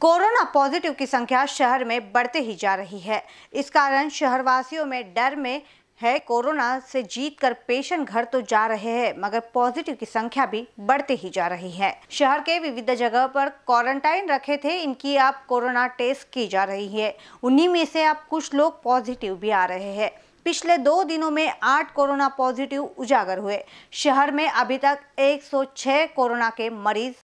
corona positive की संख्या शहर में बढ़ते ही जा रही है इस कारण शहरवासियों में डर में है कोरोना से जीत कर पेशेंट घर तो जा रहे हैं मगर पॉजिटिव की संख्या भी बढ़ते ही जा रही है शहर के विविध जगह पर क्वारंटाइन रखे थे इनकी आप कोरोना टेस्ट की जा रही है उन्हीं में से आप कुछ लोग पॉजिटिव भी आ रहे हैं पिछले दो दिनों में आठ कोरोना पॉजिटिव उजागर हुए शहर में अभी तक 106 कोरोना के मरीज